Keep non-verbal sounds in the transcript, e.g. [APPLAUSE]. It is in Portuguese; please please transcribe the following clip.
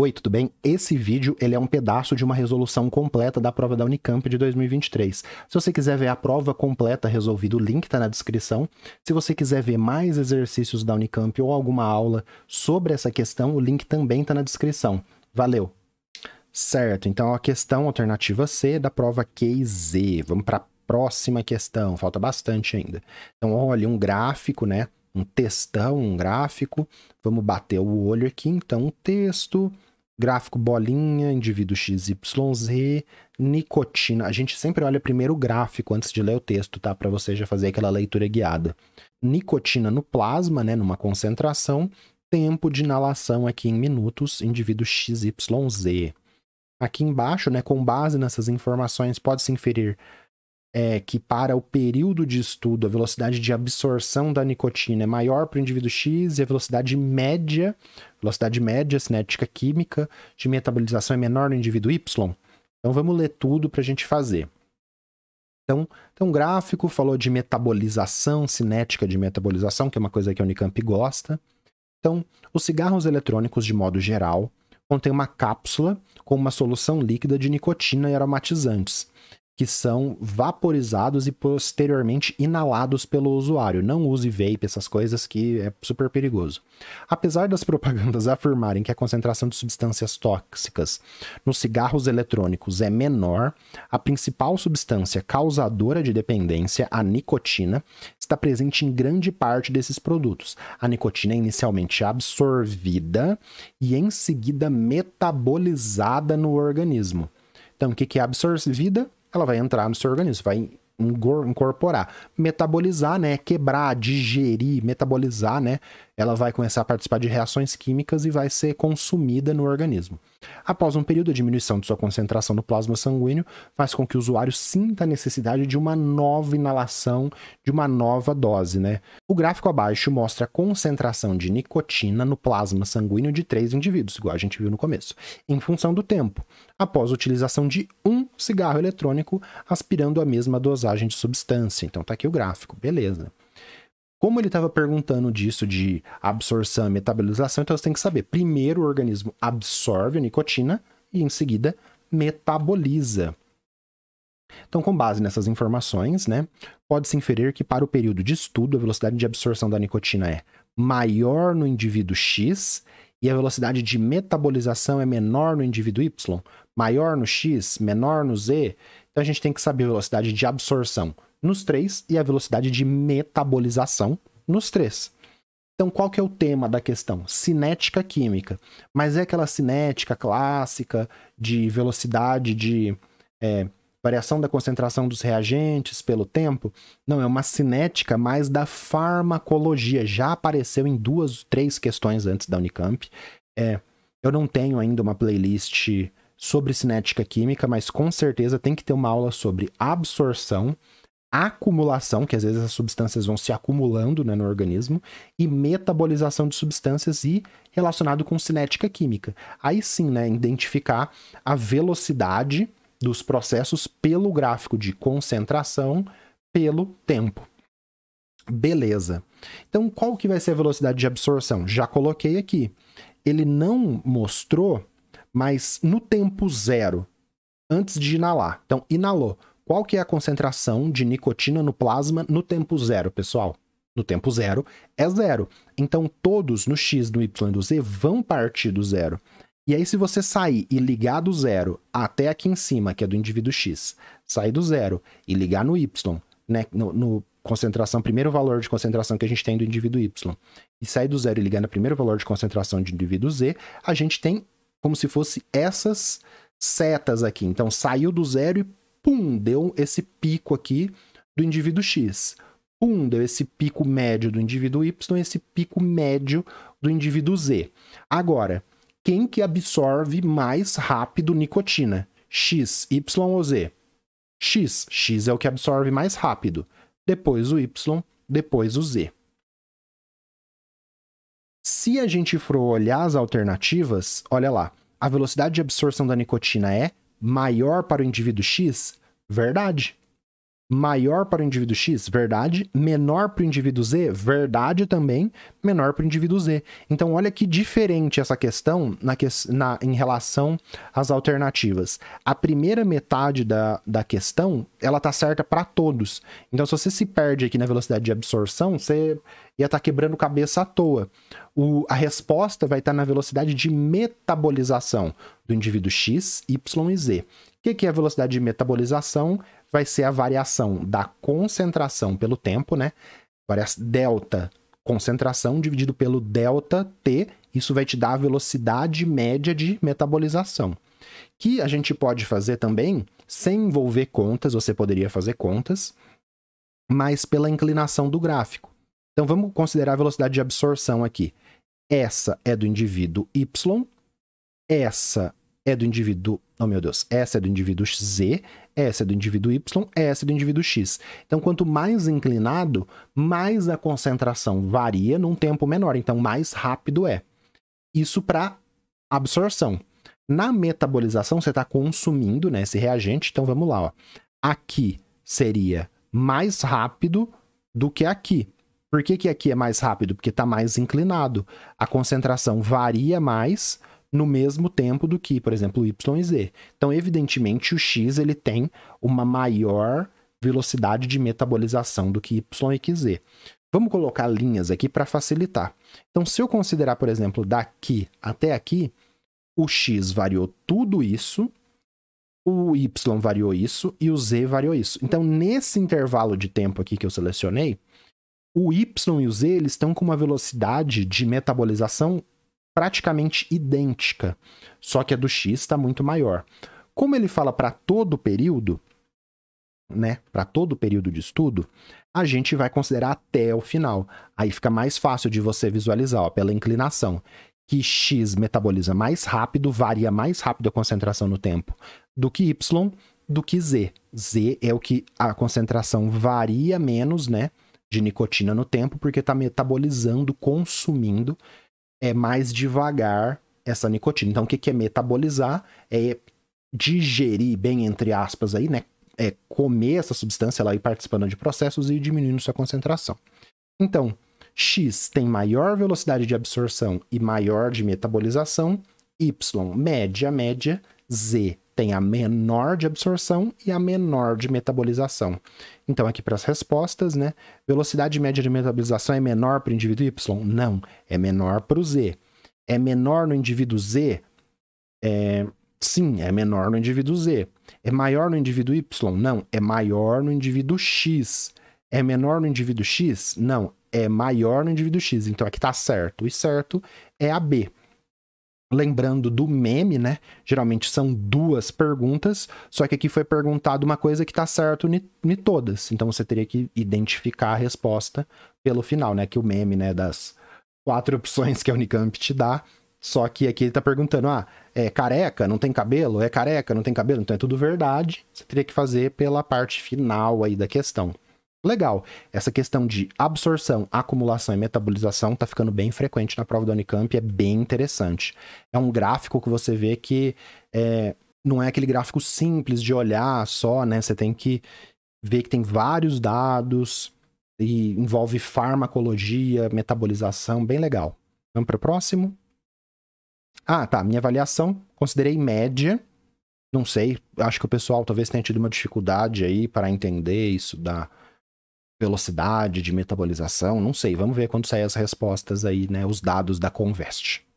Oi, tudo bem? Esse vídeo ele é um pedaço de uma resolução completa da prova da Unicamp de 2023. Se você quiser ver a prova completa resolvida, o link está na descrição. Se você quiser ver mais exercícios da Unicamp ou alguma aula sobre essa questão, o link também está na descrição. Valeu! Certo, então a questão alternativa C da prova QZ. Vamos para a próxima questão, falta bastante ainda. Então, olha, um gráfico, né? Um textão, um gráfico. Vamos bater o olho aqui, então, um texto gráfico bolinha, indivíduo XYZ, nicotina. A gente sempre olha primeiro o gráfico antes de ler o texto, tá? Para você já fazer aquela leitura guiada. Nicotina no plasma, né, numa concentração, tempo de inalação aqui em minutos, indivíduo XYZ. Aqui embaixo, né, com base nessas informações, pode-se inferir é, que para o período de estudo a velocidade de absorção da nicotina é maior para o indivíduo X e a velocidade média velocidade média, cinética química de metabolização é menor no indivíduo Y. Então vamos ler tudo para a gente fazer. Então, tem um gráfico, falou de metabolização, cinética de metabolização, que é uma coisa que a Unicamp gosta. Então, os cigarros eletrônicos, de modo geral, contêm uma cápsula com uma solução líquida de nicotina e aromatizantes que são vaporizados e posteriormente inalados pelo usuário. Não use vape, essas coisas que é super perigoso. Apesar das propagandas [LAUGHS] afirmarem que a concentração de substâncias tóxicas nos cigarros eletrônicos é menor, a principal substância causadora de dependência, a nicotina, está presente em grande parte desses produtos. A nicotina é inicialmente absorvida e em seguida metabolizada no organismo. Então, o que é absorvida? ela vai entrar no seu organismo, vai incorporar, metabolizar, né, quebrar, digerir, metabolizar, né, ela vai começar a participar de reações químicas e vai ser consumida no organismo. Após um período, a diminuição de sua concentração no plasma sanguíneo faz com que o usuário sinta a necessidade de uma nova inalação, de uma nova dose, né. O gráfico abaixo mostra a concentração de nicotina no plasma sanguíneo de três indivíduos, igual a gente viu no começo, em função do tempo. Após a utilização de um cigarro eletrônico aspirando a mesma dosagem de substância. Então tá aqui o gráfico, beleza. Como ele estava perguntando disso de absorção e metabolização, então você tem que saber. Primeiro o organismo absorve a nicotina e em seguida metaboliza. Então, com base nessas informações, né, pode-se inferir que para o período de estudo, a velocidade de absorção da nicotina é maior no indivíduo X e a velocidade de metabolização é menor no indivíduo Y, maior no X, menor no Z. Então a gente tem que saber a velocidade de absorção nos três e a velocidade de metabolização nos três. Então, qual que é o tema da questão? Cinética química. Mas é aquela cinética clássica de velocidade de é, variação da concentração dos reagentes pelo tempo? Não, é uma cinética mais da farmacologia. Já apareceu em duas, três questões antes da Unicamp. É, eu não tenho ainda uma playlist sobre cinética química, mas com certeza tem que ter uma aula sobre absorção, acumulação, que às vezes as substâncias vão se acumulando né, no organismo, e metabolização de substâncias e relacionado com cinética química. Aí sim, né, identificar a velocidade dos processos pelo gráfico de concentração pelo tempo. Beleza. Então, qual que vai ser a velocidade de absorção? Já coloquei aqui. Ele não mostrou mas no tempo zero, antes de inalar, então inalou, qual que é a concentração de nicotina no plasma no tempo zero, pessoal? No tempo zero é zero. Então todos no X, no Y e no Z vão partir do zero. E aí, se você sair e ligar do zero até aqui em cima, que é do indivíduo X, sair do zero e ligar no Y, né? No, no, concentração, primeiro valor de concentração que a gente tem do indivíduo Y, e sair do zero e ligar no primeiro valor de concentração do indivíduo Z, a gente tem como se fosse essas setas aqui. Então saiu do zero e pum, deu esse pico aqui do indivíduo X. Pum, deu esse pico médio do indivíduo Y, esse pico médio do indivíduo Z. Agora, quem que absorve mais rápido nicotina? X, Y ou Z? X. X é o que absorve mais rápido. Depois o Y, depois o Z. Se a gente for olhar as alternativas, olha lá, a velocidade de absorção da nicotina é maior para o indivíduo X? Verdade maior para o indivíduo X, verdade, menor para o indivíduo Z, verdade também, menor para o indivíduo Z. Então, olha que diferente essa questão na, na, em relação às alternativas. A primeira metade da, da questão, ela tá certa para todos. Então, se você se perde aqui na velocidade de absorção, você ia estar tá quebrando cabeça à toa. O, a resposta vai estar tá na velocidade de metabolização do indivíduo X, Y e Z, o que é a velocidade de metabolização? Vai ser a variação da concentração pelo tempo, né? Delta concentração dividido pelo delta T, isso vai te dar a velocidade média de metabolização. Que a gente pode fazer também sem envolver contas, você poderia fazer contas, mas pela inclinação do gráfico. Então vamos considerar a velocidade de absorção aqui. Essa é do indivíduo Y, essa é do indivíduo. Oh, meu Deus. Essa é do indivíduo Z, essa é do indivíduo Y, essa é do indivíduo X. Então, quanto mais inclinado, mais a concentração varia num tempo menor. Então, mais rápido é. Isso para absorção. Na metabolização, você está consumindo né, esse reagente. Então, vamos lá. Ó. Aqui seria mais rápido do que aqui. Por que, que aqui é mais rápido? Porque está mais inclinado. A concentração varia mais no mesmo tempo do que, por exemplo, y e z. Então, evidentemente, o x ele tem uma maior velocidade de metabolização do que y e z. Vamos colocar linhas aqui para facilitar. Então, se eu considerar, por exemplo, daqui até aqui, o x variou tudo isso, o y variou isso e o z variou isso. Então, nesse intervalo de tempo aqui que eu selecionei, o y e o z eles estão com uma velocidade de metabolização praticamente idêntica, só que a do x está muito maior. Como ele fala para todo o período, né, para todo o período de estudo, a gente vai considerar até o final. Aí fica mais fácil de você visualizar ó, pela inclinação, que x metaboliza mais rápido, varia mais rápido a concentração no tempo do que y, do que z. Z é o que a concentração varia menos, né, de nicotina no tempo, porque está metabolizando, consumindo é mais devagar essa nicotina. Então, o que, é metabolizar? É digerir, bem entre aspas, aí, né? É comer essa substância lá e participando de processos e diminuindo sua concentração. Então, X tem maior velocidade de absorção e maior de metabolização, Y, média, média, Z, tem a menor de absorção e a menor de metabolização. Então, aqui para as respostas, né? Velocidade média de metabolização é menor para o indivíduo Y? Não, é menor para o Z. É menor no indivíduo Z? É... Sim, é menor no indivíduo Z. É maior no indivíduo Y? Não, é maior no indivíduo X. É menor no indivíduo X? Não, é maior no indivíduo X. Então, aqui está certo. E certo é a B. Lembrando do meme, né? Geralmente são duas perguntas, só que aqui foi perguntado uma coisa que tá certo em todas. Então você teria que identificar a resposta pelo final, né? Que o meme, né, das quatro opções que a Unicamp te dá. Só que aqui ele tá perguntando: ah, é careca, não tem cabelo? É careca, não tem cabelo? Então é tudo verdade. Você teria que fazer pela parte final aí da questão. Legal. Essa questão de absorção, acumulação e metabolização está ficando bem frequente na prova da Unicamp e é bem interessante. É um gráfico que você vê que é, não é aquele gráfico simples de olhar só, né? Você tem que ver que tem vários dados e envolve farmacologia, metabolização, bem legal. Vamos para o próximo? Ah, tá. Minha avaliação, considerei média. Não sei, acho que o pessoal talvez tenha tido uma dificuldade aí para entender isso da velocidade de metabolização, não sei, vamos ver quando saem as respostas aí, né, os dados da Convest.